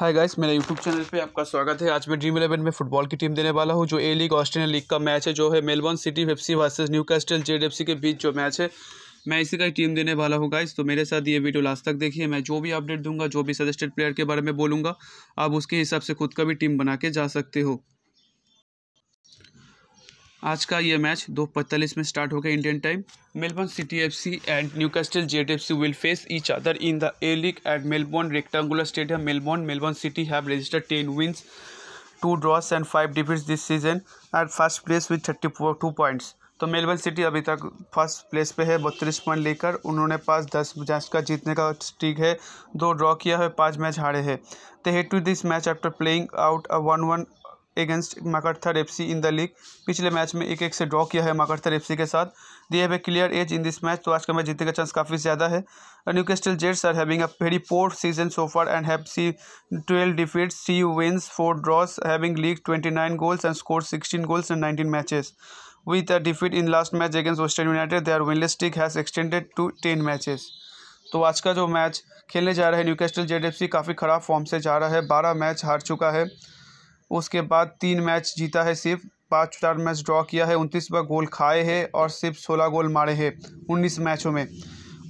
हाय guys मेरे YouTube channel पे आपका स्वागत है आज मैं ड्रीम इलेवन में फुटबॉल की टीम देने वाला हूँ जो ए लीग ऑस्ट्रेलिया लीग का मैच है जो है Melbourne City C versus Newcastle Jets के बीच जो मैच है मैं इसी का टीम देने वाला हूँ गाइस तो मेरे साथ ये वीडियो लास्ट तक देखिए मैं जो भी अपडेट दूंगा जो भी सजेस्टेड प्लेयर के बारे में बोलूँगा आप उसके हिसाब से खुद का भी टीम बना के जा सकते हो आज का ये मैच दो पैंतालीस में स्टार्ट होगा Indian time Melbourne City F C and Newcastle Jets F C will face each other in the A league at Melbourne rectangular stadium Melbourne Melbourne City have registered ten wins two draws and five defeats this season at first place with thirty two points तो Melbourne City अभी तक first place पे है बत्तीस point लेकर उन्होंने पास दस match का जीतने का स्टीक है दो ड्रॉ किया है पाँच मैच हारे हैं they head to this match after playing out a one one against F C in the league पिछले मैच में एक एक से ड्रॉ किया है एफ सी के साथ they have a clear edge in this match तो आज का मैच जीतने का चांस काफ़ी ज़्यादा है Newcastle Jets are having a very poor season so far and have see twelve defeat see wins four draws having league twenty nine goals and score sixteen goals and nineteen matches with a in last match against western Western United their winless streak has extended to ten matches तो आज का जो match खेलने जा रहा है F C काफ़ी ख़राब फॉर्म से जा रहा है बारह मैच हार चुका है उसके बाद तीन मैच जीता है सिर्फ पाँच चार मैच ड्रॉ किया है उनतीस बार गोल खाए हैं और सिर्फ सोलह गोल मारे हैं उन्नीस मैचों में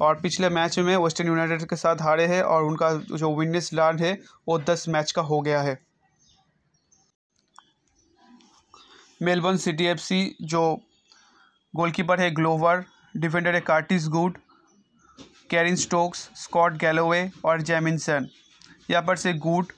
और पिछले मैच में वेस्टर्न यूनाइटेड के साथ हारे हैं और उनका जो विननेस लैंड है वो दस मैच का हो गया है मेलबर्न सिटी एफसी जो गोलकीपर है ग्लोवर डिफेंडर है Curtis Good Karin Stokes Scott Galloway और जैमिनसन यहाँ पर से गुड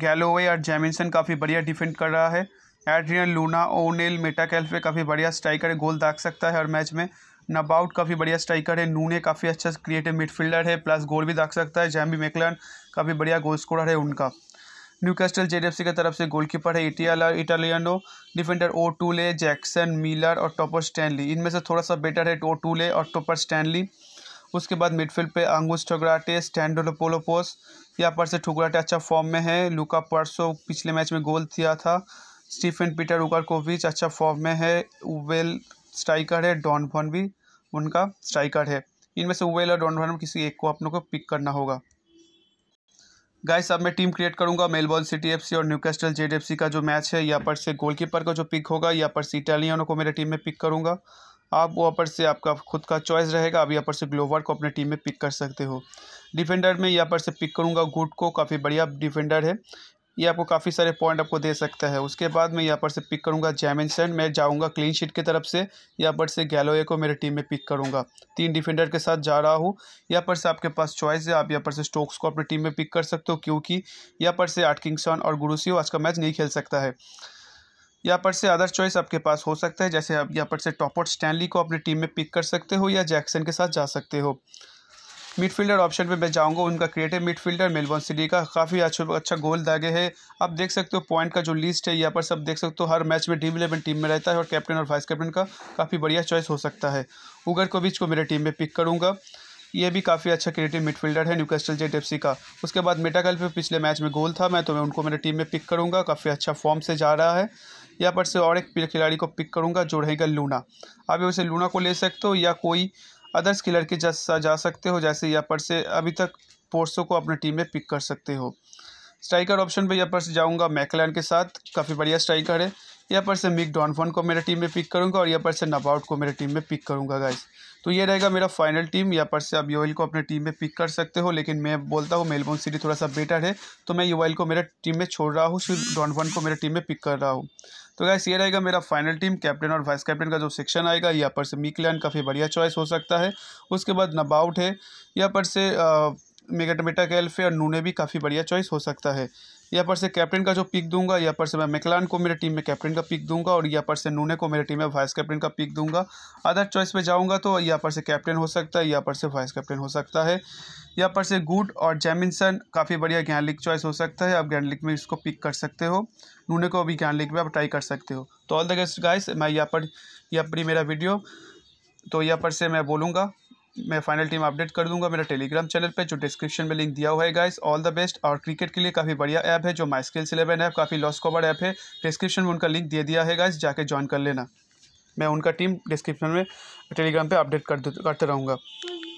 गैलोवे और जैमिनसन काफ़ी बढ़िया डिफेंड कर रहा है एड्रियन लूना ओनेल मेटाकैल्फे काफ़ी बढ़िया स्ट्राइकर है गोल दाग सकता है हर मैच में नबाउट काफ़ी बढ़िया स्ट्राइकर है नूने काफ़ी अच्छा क्रिएटिव मिडफील्डर है प्लस गोल भी दाग सकता है जैमी मेकलन काफ़ी बढ़िया गोल स्कोरर है उनका न्यू कैस्टल जेडएफसी की तरफ से गोलकीपर है इटियाला Italiano defender O'Toole Jackson Miller और टॉपर स्टैनली इनमें से थोड़ा सा बेटर है ओ टूले और टॉपर स्टैनली उसके बाद मिडफील्ड पे अंगुस्टोग्राटे स्टैंडोलोपोलोपोस यहाँ पर से ठुकराटे अच्छा फॉर्म में है लुका परसो पिछले मैच में गोल किया था स्टीफन पीटर उगर कोविच अच्छा फॉर्म में है उवेल स्ट्राइकर है डॉन भॉन भी उनका स्ट्राइकर है इनमें से उवेल और डॉन भवन किसी एक को अपनों को पिक करना होगा गाइस अब मैं टीम क्रिएट करूंगा मेलबॉर्न सिटी एफसी और न्यूकेस्टल जेड का जो मैच है यहाँ पर से गोलकीपर का जो पिक होगा यहाँ पर से इटालियनों को मेरे टीम में पिक करूंगा आप वहाँ पर से आपका खुद का चॉइस रहेगा आप यहाँ पर से ग्लोवर को अपने टीम में पिक कर सकते हो डिफेंडर में यहाँ पर से पिक करूँगा गुड को काफ़ी बढ़िया डिफेंडर है ये आपको काफ़ी सारे पॉइंट आपको दे सकता है उसके बाद मैं यहाँ पर से पिक करूँगा जैमिनसन मैं जाऊँगा क्लीन शीट की तरफ से यहाँ पर से गैलोए को मेरे टीम में पिक करूँगा तीन डिफेंडर के साथ जा रहा हूँ यहाँ पर से आपके पास चॉइस है आप यहाँ पर से स्टोक्स को अपनी टीम में पिक कर सकते हो क्योंकि यहाँ पर से आटकिंगसन और गुरुसी आज का मैच नहीं खेल सकता है यहाँ पर से अदर चॉइस आपके पास हो सकता है जैसे आप यहाँ पर से टॉपर्ट स्टैनली को अपनी टीम में पिक कर सकते हो या जैक्सन के साथ जा सकते हो मिडफील्डर ऑप्शन पे मैं जाऊंगा उनका क्रिएटिव मिडफील्डर मेलबॉर्न सिटी का काफ़ी अच्छा अच्छा गोल दागे है आप देख सकते हो पॉइंट का जो लिस्ट है यहाँ पर सब देख सकते हो हर मैच में टीम इलेवन टीम में रहता है और कैप्टन और वाइस कैप्टन का काफ़ी बढ़िया चॉइस हो सकता है उगर को बीच को मेरे टीम में पिक करूँगा ये भी काफ़ी अच्छा क्रिएटिव मिडफील्डर है न्यूकेस्टल जेट एफ का उसके बाद मेटाकल पे पिछले मैच में गोल था मैं तो मैं उनको मेरे टीम में पिक करूँगा काफ़ी अच्छा फॉर्म से जा रहा है यहाँ पर से और एक खिलाड़ी को पिक करूँगा जो रहेगा लूना आप उसे लूना को ले सकते हो या कोई अदर्स खिलाड़ी के जैसा जा सकते हो जैसे यहाँ पर से अभी तक पोर्सो को अपने टीम में पिक कर सकते हो स्ट्राइकर ऑप्शन पर यहाँ पर से जाऊँगा मैकलैंड के साथ काफ़ी बढ़िया स्ट्राइकर है यहाँ पर से मिक डॉनफोन को मेरे टीम में पिक करूँगा और यहाँ पर से नबाउट को मेरे टीम में पिक करूँगा गाइस तो ये रहेगा मेरा फाइनल टीम यहाँ पर से आप यूएल को अपने टीम में पिक कर सकते हो लेकिन मैं बोलता हूँ मेलबोर्न सिटी थोड़ा सा बेटर है तो मैं यूएल को मेरे टीम में छोड़ रहा हूँ सिर्फ डॉनफन को मेरे टीम में पिक कर रहा हूँ तो गैस ये रहेगा मेरा फाइनल टीम कैप्टन और वाइस कैप्टन का जो सेक्शन आएगा यहाँ पर से मिकलैन काफ़ी बढ़िया चॉइस हो सकता है उसके बाद नबाउट है यहाँ पर से आ, मेगाटमेटा के एल्फे और नूने भी काफ़ी बढ़िया चॉइस हो सकता है यहाँ पर से कैप्टन का जो पिक दूंगा यहाँ पर से मैं मेकलान को मेरे टीम में कैप्टन का पिक दूंगा और यहाँ पर से नूने को मेरे टीम में वाइस कैप्टन का पिक दूंगा अदर चॉइस पे जाऊंगा तो यहाँ पर से कैप्टन हो सकता है यहाँ पर से वाइस कैप्टन हो सकता है यहाँ पर से गुड और जैमिनसन काफ़ी बढ़िया ज्ञान लीग चॉइस हो सकता है आप ज्ञान लीग में इसको पिक कर सकते हो नूने को अभी ज्ञान लीग में आप ट्राई कर सकते हो तो ऑल द गेस्ट गाइस मैं यहाँ पर यह अपनी मेरा वीडियो तो यहाँ पर से मैं बोलूँगा मैं फाइनल टीम अपडेट कर दूंगा मेरा टेलीग्राम चैनल पे जो डिस्क्रिप्शन में लिंक दिया हुआ है गाइस ऑल द बेस्ट और क्रिकेट के लिए काफ़ी बढ़िया ऐप है जो माई स्किल्स इलेवन ऐप काफ़ी लॉस कवर ऐप है डिस्क्रिप्शन में उनका लिंक दे दिया है गाइस जाके ज्वाइन कर लेना मैं उनका टीम डिस्क्रिप्शन में टेलीग्राम पर अपडेट करते रहूँगा